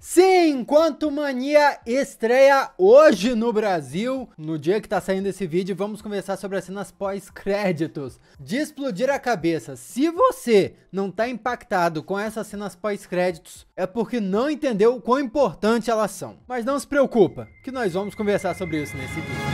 Sim, enquanto Mania estreia hoje no Brasil. No dia que tá saindo esse vídeo, vamos conversar sobre as cenas pós-créditos. De explodir a cabeça. Se você não tá impactado com essas cenas pós-créditos, é porque não entendeu o quão importante elas são. Mas não se preocupa, que nós vamos conversar sobre isso nesse vídeo.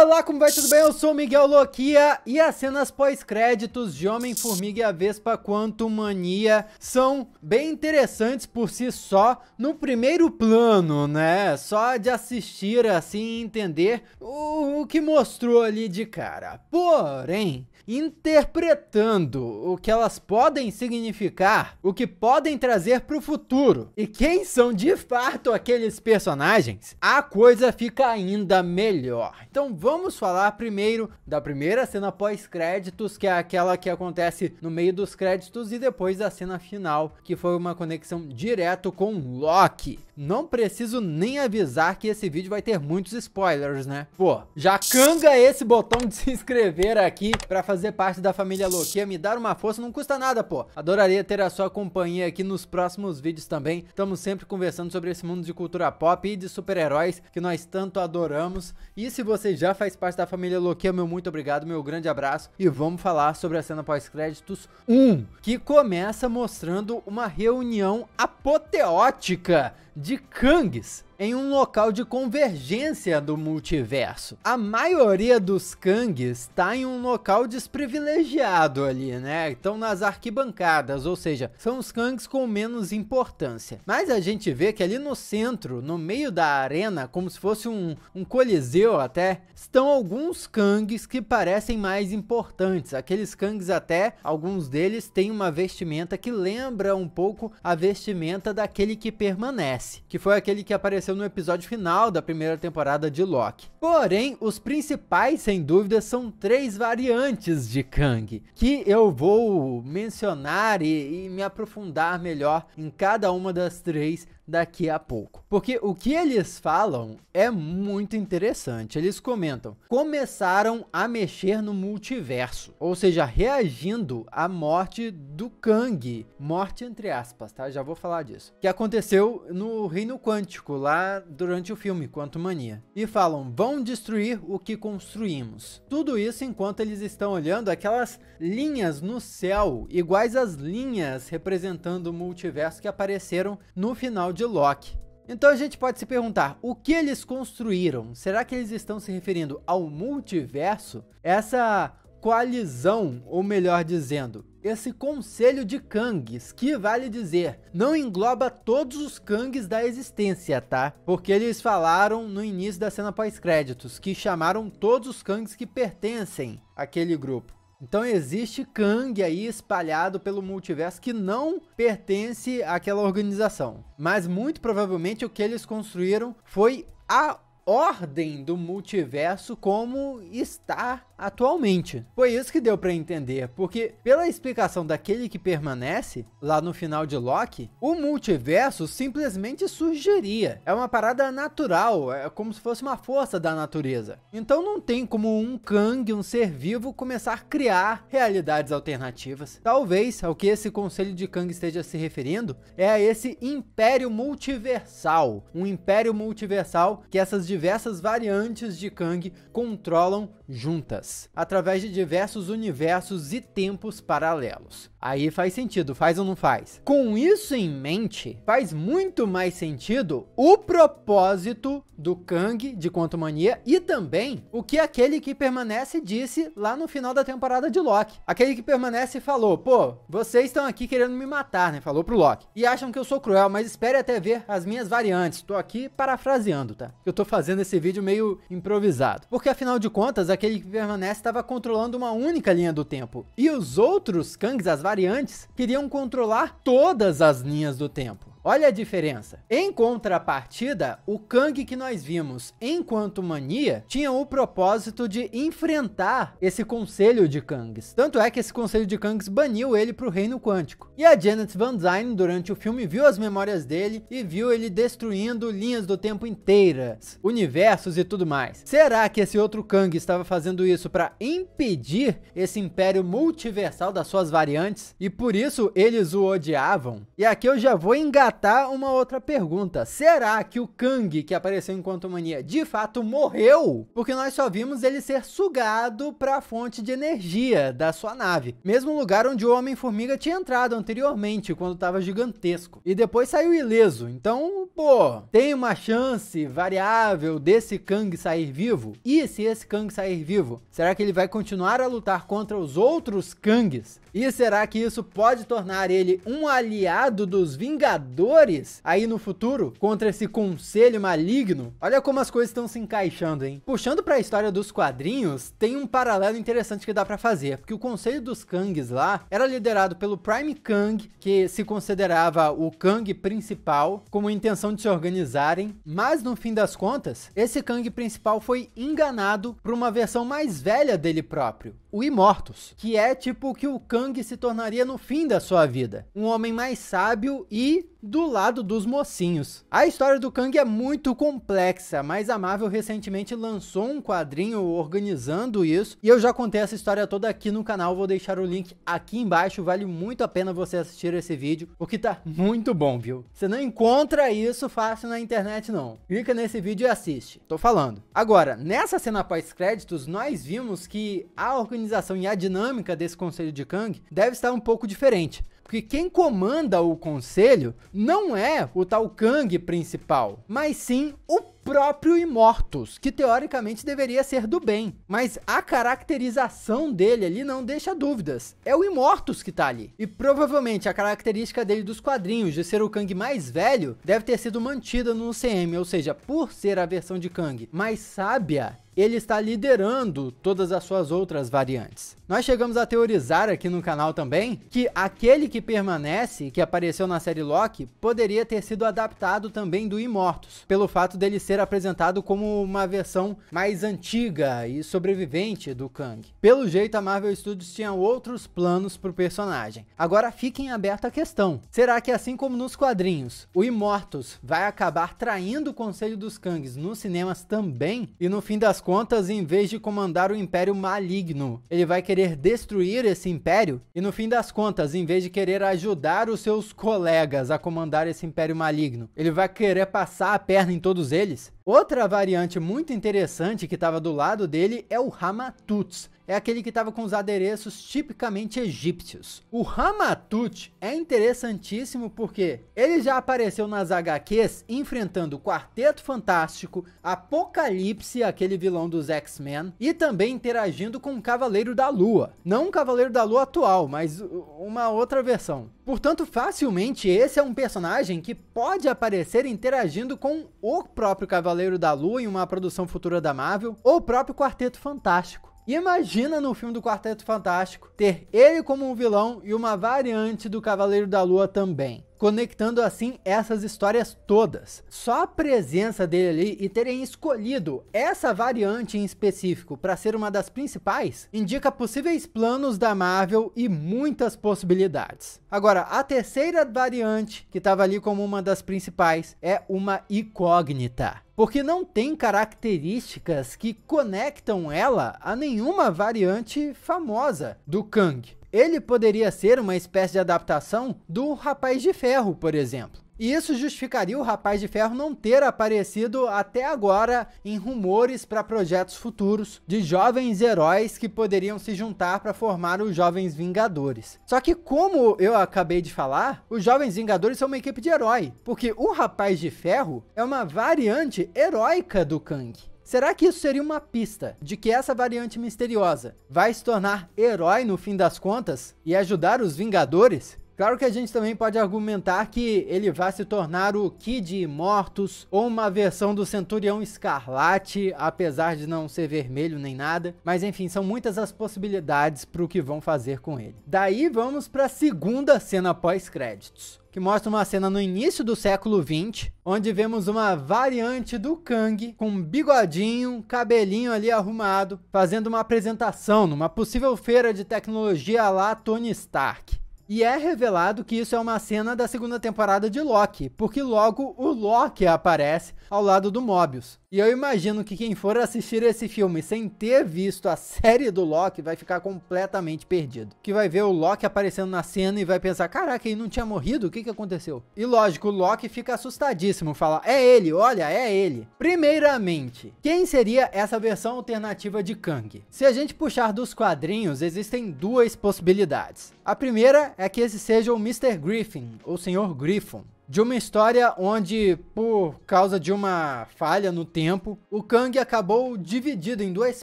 Olá, como vai? Tudo bem? Eu sou Miguel Loquia e as cenas pós-créditos de Homem-Formiga e a Vespa Quanto Mania são bem interessantes por si só no primeiro plano, né? Só de assistir assim e entender o, o que mostrou ali de cara. Porém, interpretando o que elas podem significar, o que podem trazer para o futuro e quem são de fato aqueles personagens, a coisa fica ainda melhor. Então vamos falar primeiro da primeira cena pós-créditos, que é aquela que acontece no meio dos créditos e depois da cena final, que foi uma conexão direto com Loki. Não preciso nem avisar que esse vídeo vai ter muitos spoilers, né? Pô, já canga esse botão de se inscrever aqui para fazer fazer parte da família Loquia, me dar uma força, não custa nada, pô. Adoraria ter a sua companhia aqui nos próximos vídeos também. Estamos sempre conversando sobre esse mundo de cultura pop e de super-heróis que nós tanto adoramos. E se você já faz parte da família Loki, meu muito obrigado, meu grande abraço. E vamos falar sobre a cena pós-créditos 1, que começa mostrando uma reunião apoteótica de Kangs em um local de convergência do multiverso. A maioria dos Kangs está em um local desprivilegiado ali, né? Estão nas arquibancadas, ou seja, são os Kangs com menos importância. Mas a gente vê que ali no centro, no meio da arena, como se fosse um, um coliseu até, estão alguns Kangs que parecem mais importantes. Aqueles Kangs até, alguns deles têm uma vestimenta que lembra um pouco a vestimenta daquele que permanece que foi aquele que apareceu no episódio final da primeira temporada de Loki. Porém, os principais, sem dúvida, são três variantes de Kang, que eu vou mencionar e, e me aprofundar melhor em cada uma das três daqui a pouco. Porque o que eles falam é muito interessante. Eles comentam: começaram a mexer no multiverso, ou seja, reagindo à morte do Kang, morte entre aspas, tá? Já vou falar disso. Que aconteceu no Reino Quântico lá durante o filme Quanto Mania. E falam: vão destruir o que construímos. Tudo isso enquanto eles estão olhando aquelas linhas no céu, iguais às linhas representando o multiverso que apareceram no final de Loki. Então a gente pode se perguntar, o que eles construíram? Será que eles estão se referindo ao multiverso? Essa coalizão, ou melhor dizendo, esse conselho de Kangs, que vale dizer, não engloba todos os Kangs da existência, tá? Porque eles falaram no início da cena pós-créditos que chamaram todos os Kangs que pertencem àquele grupo. Então existe Kang aí espalhado pelo multiverso que não pertence àquela organização. Mas muito provavelmente o que eles construíram foi a ordem do multiverso como está atualmente. Foi isso que deu para entender, porque pela explicação daquele que permanece, lá no final de Loki, o multiverso simplesmente surgiria. É uma parada natural, é como se fosse uma força da natureza. Então não tem como um Kang, um ser vivo, começar a criar realidades alternativas. Talvez ao que esse conselho de Kang esteja se referindo é a esse império multiversal, um império multiversal que essas diversas variantes de Kang controlam juntas através de diversos universos e tempos paralelos. Aí faz sentido, faz ou não faz? Com isso em mente, faz muito mais sentido o propósito do Kang de Quantumania e também o que aquele que permanece disse lá no final da temporada de Loki. Aquele que permanece falou: "Pô, vocês estão aqui querendo me matar, né?", falou pro Loki. E acham que eu sou cruel, mas espere até ver as minhas variantes. Tô aqui parafraseando, tá? Eu tô fazendo esse vídeo meio improvisado. Porque afinal de contas, aquele que permanece Baroness estava controlando uma única linha do tempo, e os outros Kangs, as variantes, queriam controlar todas as linhas do tempo. Olha a diferença. Em contrapartida, o Kang que nós vimos enquanto mania tinha o propósito de enfrentar esse conselho de Kangs. Tanto é que esse conselho de Kangs baniu ele para o reino quântico. E a Janet Van Dyne, durante o filme, viu as memórias dele e viu ele destruindo linhas do tempo inteiras, universos e tudo mais. Será que esse outro Kang estava fazendo isso para impedir esse império multiversal das suas variantes e por isso eles o odiavam? E aqui eu já vou engatar Tá uma outra pergunta. Será que o Kang, que apareceu em Quantum Mania, de fato morreu? Porque nós só vimos ele ser sugado para a fonte de energia da sua nave. Mesmo lugar onde o Homem-Formiga tinha entrado anteriormente, quando estava gigantesco. E depois saiu ileso. Então, pô, tem uma chance variável desse Kang sair vivo? E se esse Kang sair vivo, será que ele vai continuar a lutar contra os outros Kangs? E será que isso pode tornar ele um aliado dos Vingadores? Vingadores aí no futuro contra esse conselho maligno. Olha como as coisas estão se encaixando, hein? Puxando para a história dos quadrinhos, tem um paralelo interessante que dá para fazer, porque o conselho dos Kangs lá era liderado pelo Prime Kang, que se considerava o Kang principal, a intenção de se organizarem, mas no fim das contas, esse Kang principal foi enganado por uma versão mais velha dele próprio o Imortus, que é tipo o que o Kang se tornaria no fim da sua vida, um homem mais sábio e do lado dos mocinhos. A história do Kang é muito complexa, mas a Marvel recentemente lançou um quadrinho organizando isso, e eu já contei essa história toda aqui no canal, vou deixar o link aqui embaixo, vale muito a pena você assistir esse vídeo, porque tá muito bom, viu? Você não encontra isso fácil na internet não. Clica nesse vídeo e assiste, tô falando. Agora, nessa cena pós-créditos, nós vimos que a organização organização e a dinâmica desse conselho de Kang deve estar um pouco diferente. Porque quem comanda o conselho não é o tal Kang principal, mas sim o próprio Imortus, que teoricamente deveria ser do bem. Mas a caracterização dele ali não deixa dúvidas. É o Imortus que tá ali. E provavelmente a característica dele dos quadrinhos de ser o Kang mais velho deve ter sido mantida no CM, ou seja, por ser a versão de Kang mais sábia, ele está liderando todas as suas outras variantes. Nós chegamos a teorizar aqui no canal também que aquele que permanece, que apareceu na série Loki, poderia ter sido adaptado também do Imortus, pelo fato dele ser apresentado como uma versão mais antiga e sobrevivente do Kang. Pelo jeito, a Marvel Studios tinha outros planos para o personagem. Agora fica em aberto a questão: será que, assim como nos quadrinhos, o Imortus vai acabar traindo o Conselho dos Kangs nos cinemas também? E no fim das contas, em vez de comandar o império maligno, ele vai querer destruir esse império e no fim das contas, em vez de querer ajudar os seus colegas a comandar esse império maligno, ele vai querer passar a perna em todos eles. Outra variante muito interessante que estava do lado dele é o Ramatuts é aquele que estava com os adereços tipicamente egípcios. O Ramatut é interessantíssimo porque ele já apareceu nas HQs enfrentando o Quarteto Fantástico, Apocalipse, aquele vilão dos X-Men, e também interagindo com o Cavaleiro da Lua. Não o Cavaleiro da Lua atual, mas uma outra versão. Portanto, facilmente esse é um personagem que pode aparecer interagindo com o próprio Cavaleiro da Lua em uma produção futura da Marvel ou o próprio Quarteto Fantástico. Imagina no filme do Quarteto Fantástico ter ele como um vilão e uma variante do Cavaleiro da Lua também conectando assim essas histórias todas. Só a presença dele ali e terem escolhido essa variante em específico para ser uma das principais, indica possíveis planos da Marvel e muitas possibilidades. Agora, a terceira variante, que estava ali como uma das principais, é uma incógnita porque não tem características que conectam ela a nenhuma variante famosa do Kang. Ele poderia ser uma espécie de adaptação do Rapaz de Ferro, por exemplo. E isso justificaria o Rapaz de Ferro não ter aparecido até agora em rumores para projetos futuros de jovens heróis que poderiam se juntar para formar os Jovens Vingadores. Só que, como eu acabei de falar, os Jovens Vingadores são uma equipe de herói, porque o Rapaz de Ferro é uma variante heróica do Kang. Será que isso seria uma pista de que essa variante misteriosa vai se tornar herói no fim das contas e ajudar os Vingadores? Claro que a gente também pode argumentar que ele vai se tornar o Kid Mortos ou uma versão do Centurião Escarlate, apesar de não ser vermelho nem nada. Mas enfim, são muitas as possibilidades para o que vão fazer com ele. Daí vamos para a segunda cena pós-créditos que mostra uma cena no início do século 20, onde vemos uma variante do Kang com um bigodinho, cabelinho ali arrumado, fazendo uma apresentação numa possível feira de tecnologia lá Tony Stark. E é revelado que isso é uma cena da segunda temporada de Loki, porque logo o Loki aparece ao lado do Mobius. E eu imagino que quem for assistir esse filme sem ter visto a série do Loki vai ficar completamente perdido. Que vai ver o Loki aparecendo na cena e vai pensar: caraca, ele não tinha morrido? O que, que aconteceu? E lógico, o Loki fica assustadíssimo, fala: é ele, olha, é ele. Primeiramente, quem seria essa versão alternativa de Kang? Se a gente puxar dos quadrinhos, existem duas possibilidades. A primeira é que esse seja o Mr. Griffin, ou Sr. Griffon de uma história onde, por causa de uma falha no tempo, o Kang acabou dividido em duas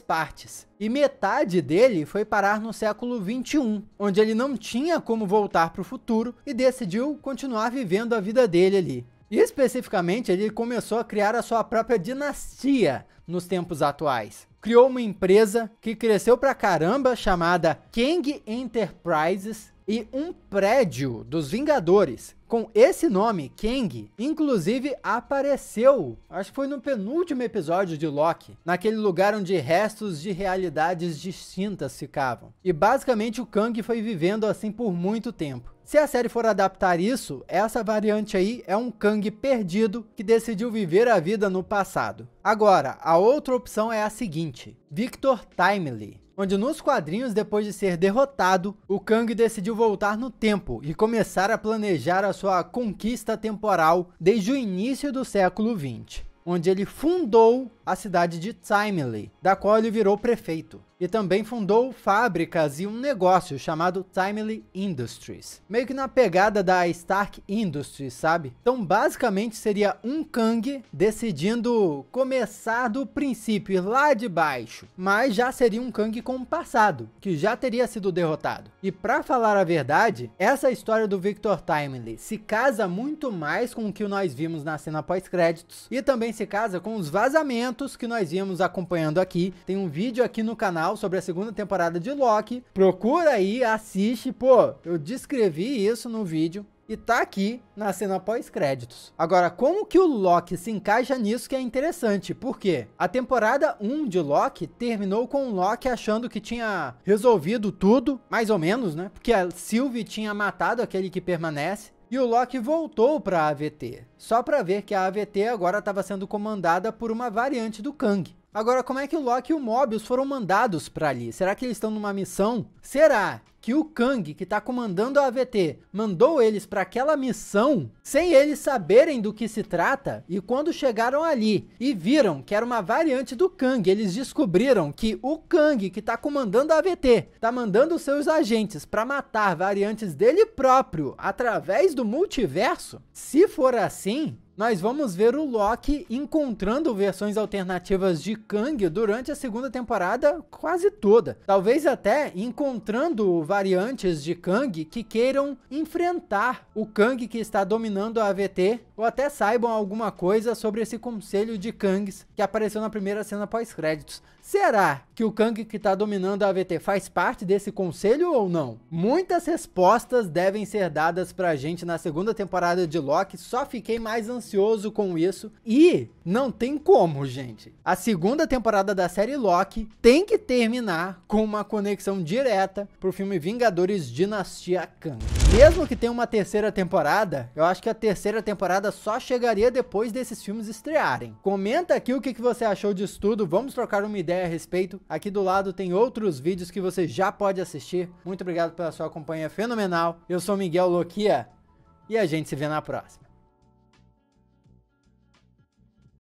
partes. E metade dele foi parar no século 21, onde ele não tinha como voltar para o futuro e decidiu continuar vivendo a vida dele ali. E especificamente, ele começou a criar a sua própria dinastia nos tempos atuais. Criou uma empresa que cresceu pra caramba chamada Kang Enterprises, e um prédio dos Vingadores com esse nome, Kang, inclusive apareceu, acho que foi no penúltimo episódio de Loki, naquele lugar onde restos de realidades distintas ficavam. E basicamente o Kang foi vivendo assim por muito tempo. Se a série for adaptar isso, essa variante aí é um Kang perdido que decidiu viver a vida no passado. Agora, a outra opção é a seguinte: Victor Timely onde nos quadrinhos, depois de ser derrotado, o Kang decidiu voltar no tempo e começar a planejar a sua conquista temporal desde o início do século 20, onde ele fundou a cidade de Timely, da qual ele virou prefeito e também fundou fábricas e um negócio chamado Timely Industries, meio que na pegada da Stark Industries, sabe? Então, basicamente seria um Kang decidindo começar do princípio, lá de baixo, mas já seria um Kang com o passado, que já teria sido derrotado. E para falar a verdade, essa história do Victor Timely se casa muito mais com o que nós vimos na cena pós-créditos e também se casa com os vazamentos que nós vimos acompanhando aqui. Tem um vídeo aqui no canal canal sobre a segunda temporada de Loki. Procura aí, assiste. Pô, eu descrevi isso no vídeo e tá aqui na cena pós-créditos. Agora, como que o Loki se encaixa nisso que é interessante? Porque a temporada 1 de Loki terminou com o Loki achando que tinha resolvido tudo, mais ou menos, né? Porque a Sylvie tinha matado aquele que permanece. E o Loki voltou para a AVT, só para ver que a AVT agora estava sendo comandada por uma variante do Kang. Agora, como é que o Loki e o Mobius foram mandados para ali? Será que eles estão numa missão? Será que o Kang, que está comandando a AVT, mandou eles para aquela missão sem eles saberem do que se trata? E quando chegaram ali e viram que era uma variante do Kang, eles descobriram que o Kang, que está comandando a AVT, está mandando seus agentes para matar variantes dele próprio através do multiverso? Se for assim, nós vamos ver o Loki encontrando versões alternativas de Kang durante a segunda temporada quase toda. Talvez até encontrando variantes de Kang que queiram enfrentar o Kang que está dominando a AVT ou até saibam alguma coisa sobre esse conselho de Kangs que apareceu na primeira cena pós-créditos. Será que o Kang que está dominando a AVT faz parte desse conselho ou não? Muitas respostas devem ser dadas pra gente na segunda temporada de Loki, só fiquei mais ansioso ansioso com isso. E não tem como, gente. A segunda temporada da série Loki tem que terminar com uma conexão direta pro filme Vingadores Dinastia Kang. Mesmo que tenha uma terceira temporada, eu acho que a terceira temporada só chegaria depois desses filmes estrearem. Comenta aqui o que, que você achou disso tudo, vamos trocar uma ideia a respeito. Aqui do lado tem outros vídeos que você já pode assistir. Muito obrigado pela sua companhia fenomenal. Eu sou Miguel Loquia e a gente se vê na próxima.